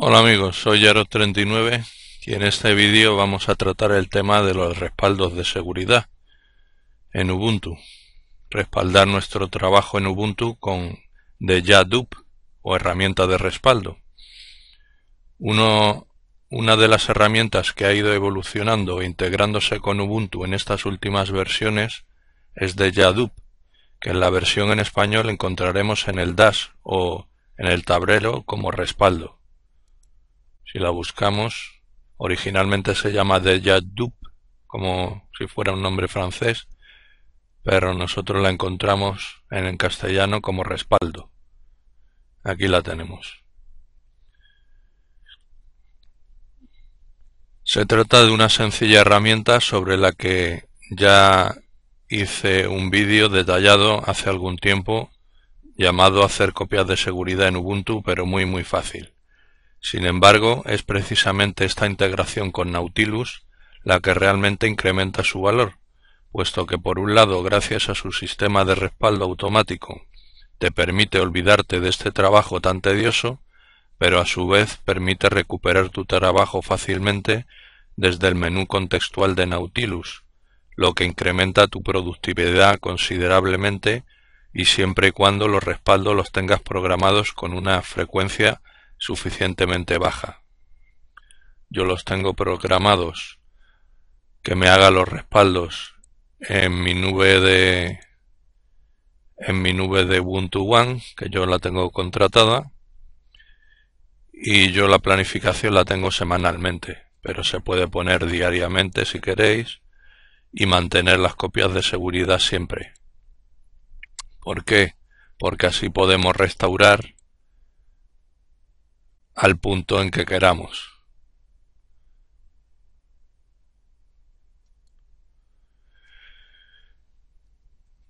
Hola amigos, soy Yaros39 y en este vídeo vamos a tratar el tema de los respaldos de seguridad en Ubuntu. Respaldar nuestro trabajo en Ubuntu con de o herramienta de respaldo. una de las herramientas que ha ido evolucionando e integrándose con Ubuntu en estas últimas versiones es de que en la versión en español encontraremos en el dash o en el tablero como respaldo. Si la buscamos, Originalmente se llama ja Dup, como si fuera un nombre francés, pero nosotros la encontramos en el castellano como respaldo. Aquí la tenemos. Se trata de una sencilla herramienta sobre la que ya hice un vídeo detallado hace algún tiempo llamado hacer copias de seguridad en Ubuntu, pero muy muy fácil. Sin embargo, es precisamente esta integración con Nautilus la que realmente incrementa su valor, puesto que por un lado, gracias a su sistema de respaldo automático, te permite olvidarte de este trabajo tan tedioso, pero a su vez permite recuperar tu trabajo fácilmente desde el menú contextual de Nautilus, lo que incrementa tu productividad considerablemente y siempre y cuando los respaldos los tengas programados con una frecuencia suficientemente baja. Yo los tengo programados que me haga los respaldos en mi nube de en mi nube de Ubuntu One, que yo la tengo contratada y yo la planificación la tengo semanalmente, pero se puede poner diariamente si queréis y mantener las copias de seguridad siempre. ¿Por qué? Porque así podemos restaurar al punto en que queramos.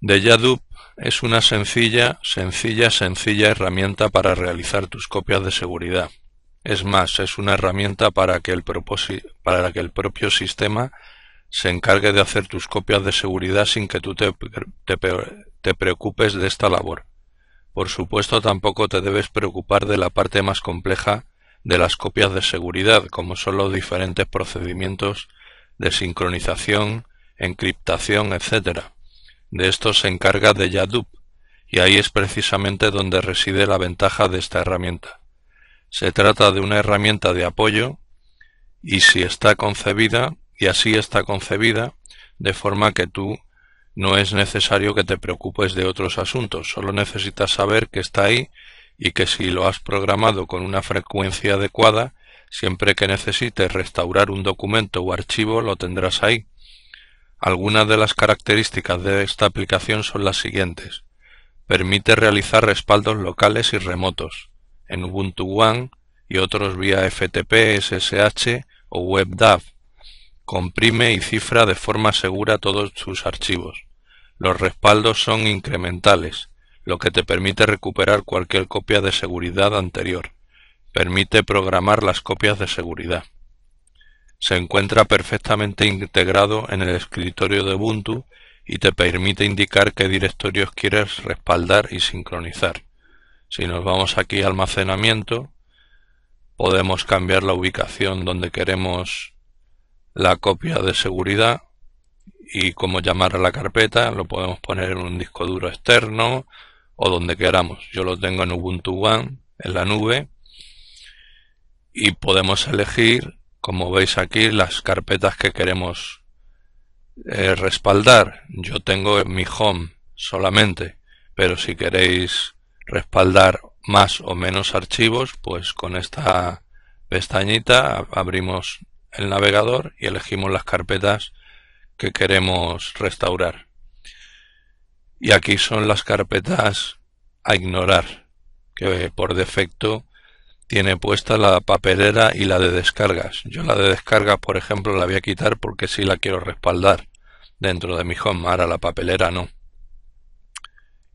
De es una sencilla, sencilla, sencilla herramienta para realizar tus copias de seguridad. Es más, es una herramienta para que, el propio sistema se encargue de hacer tus copias de seguridad sin que tú te preocupes de esta labor. Por supuesto tampoco te debes preocupar de la parte más compleja de las copias de seguridad, como son los diferentes procedimientos de sincronización, encriptación, etc. De esto se encarga de Yadub y ahí es precisamente donde reside la ventaja de esta herramienta. Se trata de una herramienta de apoyo y si está concebida, y así está concebida, de forma que tú no es necesario que te preocupes de otros asuntos, solo necesitas saber que está ahí y que si lo has programado con una frecuencia adecuada, siempre que necesites restaurar un documento o archivo lo tendrás ahí. Algunas de las características de esta aplicación son las siguientes. Permite realizar respaldos locales y remotos, en Ubuntu One y otros vía FTP, SSH o WebDAV. Comprime y cifra de forma segura todos sus archivos los respaldos son incrementales, lo que te permite recuperar cualquier copia de seguridad anterior. Permite programar las copias de seguridad. Se encuentra perfectamente integrado en el escritorio de Ubuntu y te permite indicar qué directorios quieres respaldar y sincronizar. Si nos vamos aquí a almacenamiento, podemos cambiar la ubicación donde queremos la copia de seguridad y cómo llamar a la carpeta, lo podemos poner en un disco duro externo o donde queramos. Yo lo tengo en Ubuntu One, en la nube, y podemos elegir, como veis aquí, las carpetas que queremos eh, respaldar. Yo tengo mi home solamente, pero si queréis respaldar más o menos archivos, pues con esta pestañita abrimos el navegador y elegimos las carpetas que queremos restaurar. Y aquí son las carpetas a ignorar, que por defecto tiene puesta la papelera y la de descargas. Yo la de descargas, por ejemplo, la voy a quitar porque sí la quiero respaldar dentro de mi home, ahora la papelera no.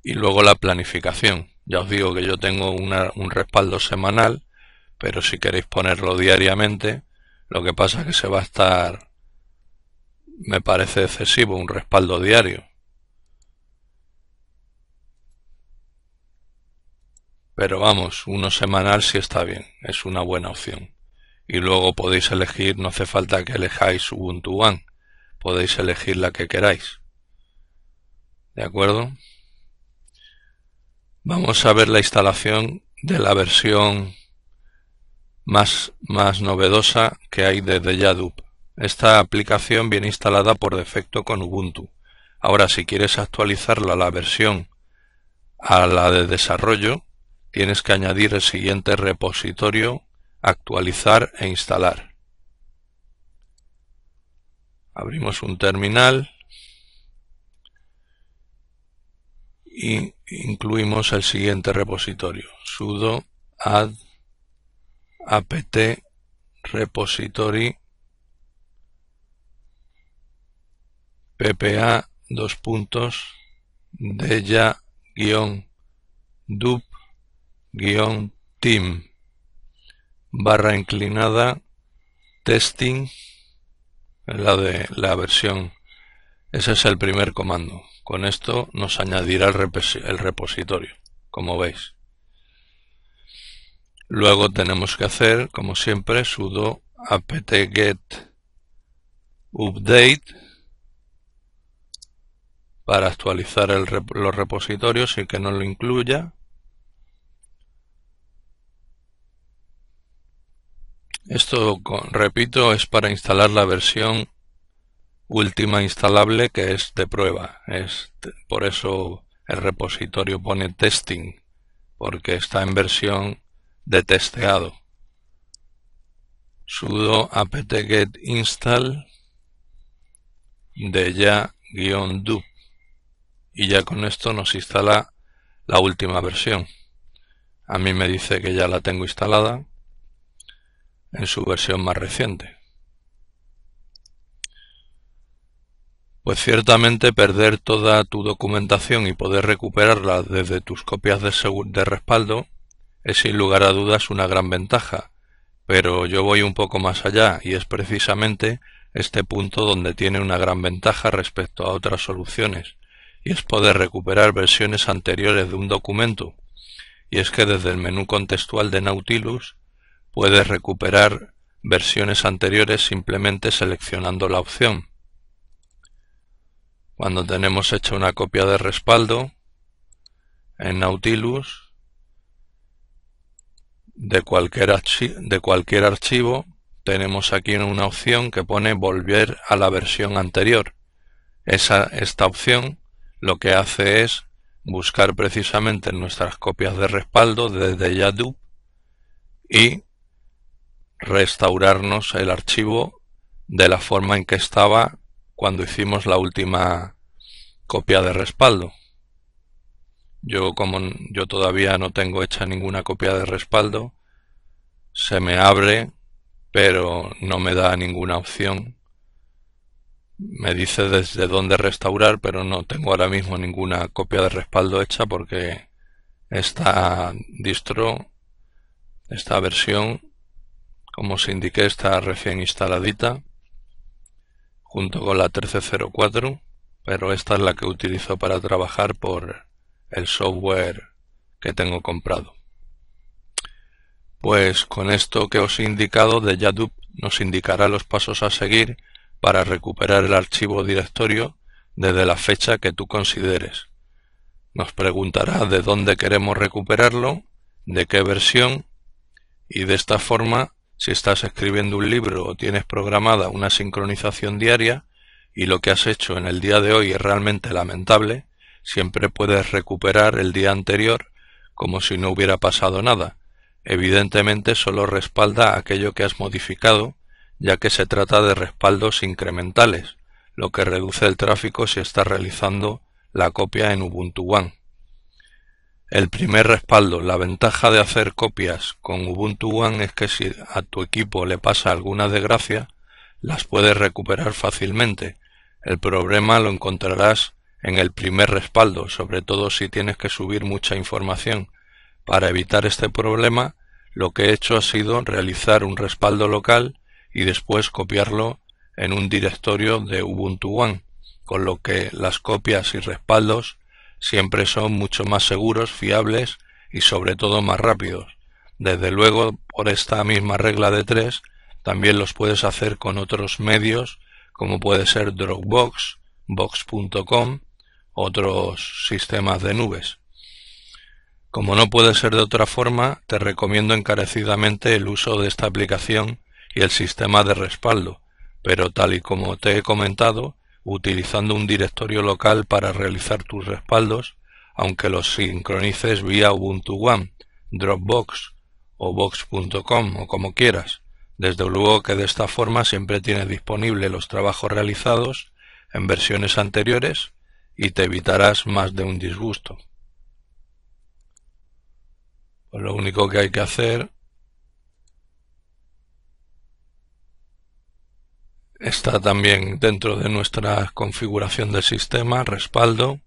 Y luego la planificación. Ya os digo que yo tengo un respaldo semanal, pero si queréis ponerlo diariamente, lo que pasa es que se va a estar me parece excesivo un respaldo diario. Pero vamos, uno semanal sí está bien, es una buena opción. Y luego podéis elegir, no hace falta que elijáis Ubuntu One, podéis elegir la que queráis. ¿De acuerdo? Vamos a ver la instalación de la versión más, más novedosa que hay desde Yadup. Esta aplicación viene instalada por defecto con Ubuntu. Ahora, si quieres actualizarla a la versión a la de desarrollo, tienes que añadir el siguiente repositorio, actualizar e instalar. Abrimos un terminal y incluimos el siguiente repositorio, sudo add apt repository ppa dos puntos ya e guión dup guión team barra inclinada testing la de la versión ese es el primer comando con esto nos añadirá el repositorio como veis luego tenemos que hacer como siempre sudo apt-get update para actualizar los repositorios y que no lo incluya. Esto, repito, es para instalar la versión última instalable que es de prueba. Es, por eso el repositorio pone testing, porque está en versión de testeado. sudo apt-get install de ya-do y ya con esto nos instala la última versión. A mí me dice que ya la tengo instalada en su versión más reciente. Pues ciertamente perder toda tu documentación y poder recuperarla desde tus copias de, respaldo es sin lugar a dudas una gran ventaja, pero yo voy un poco más allá y es precisamente este punto donde tiene una gran ventaja respecto a otras soluciones, y es poder recuperar versiones anteriores de un documento. Y es que desde el menú contextual de Nautilus puedes recuperar versiones anteriores simplemente seleccionando la opción. Cuando tenemos hecha una copia de respaldo en Nautilus de cualquier, de cualquier archivo, tenemos aquí una opción que pone volver a la versión anterior. esta opción lo que hace es buscar precisamente nuestras copias de respaldo desde Yadub y restaurarnos el archivo de la forma en que estaba cuando hicimos la última copia de respaldo. Yo como yo todavía no tengo hecha ninguna copia de respaldo, se me abre, pero no me da ninguna opción me dice desde dónde restaurar, pero no tengo ahora mismo ninguna copia de respaldo hecha porque esta distro, esta versión, como os indiqué, está recién instaladita junto con la 1304, pero esta es la que utilizo para trabajar por el software que tengo comprado. Pues con esto que os he indicado de Yadup nos indicará los pasos a seguir para recuperar el archivo directorio desde la fecha que tú consideres. Nos preguntará de dónde queremos recuperarlo, de qué versión, y de esta forma, si estás escribiendo un libro o tienes programada una sincronización diaria, y lo que has hecho en el día de hoy es realmente lamentable, siempre puedes recuperar el día anterior como si no hubiera pasado nada. Evidentemente solo respalda aquello que has modificado ya que se trata de respaldos incrementales, lo que reduce el tráfico si está realizando la copia en Ubuntu One. El primer respaldo, la ventaja de hacer copias con Ubuntu One es que si a tu equipo le pasa alguna desgracia, las puedes recuperar fácilmente. El problema lo encontrarás en el primer respaldo, sobre todo si tienes que subir mucha información. Para evitar este problema, lo que he hecho ha sido realizar un respaldo local y después copiarlo en un directorio de Ubuntu One, con lo que las copias y respaldos siempre son mucho más seguros, fiables y sobre todo más rápidos. Desde luego, por esta misma regla de tres, también los puedes hacer con otros medios, como puede ser Dropbox, Box.com, otros sistemas de nubes. Como no puede ser de otra forma, te recomiendo encarecidamente el uso de esta aplicación y el sistema de respaldo, pero tal y como te he comentado, utilizando un directorio local para realizar tus respaldos, aunque los sincronices vía Ubuntu One, Dropbox o Box.com o como quieras. Desde luego que de esta forma siempre tienes disponible los trabajos realizados en versiones anteriores y te evitarás más de un disgusto. Pues lo único que hay que hacer está también dentro de nuestra configuración del sistema, respaldo,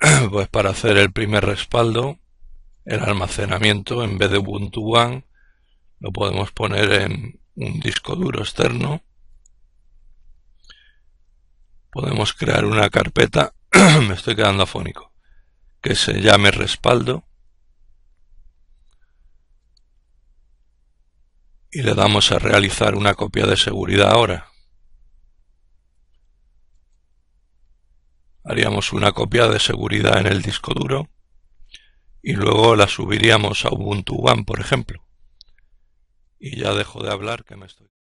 pues para hacer el primer respaldo, el almacenamiento en vez de Ubuntu One, lo podemos poner en un disco duro externo. Podemos crear una carpeta, me estoy quedando afónico, que se llame respaldo. y le damos a realizar una copia de seguridad ahora. Haríamos una copia de seguridad en el disco duro y luego la subiríamos a Ubuntu One, por ejemplo. Y ya dejo de hablar que me estoy...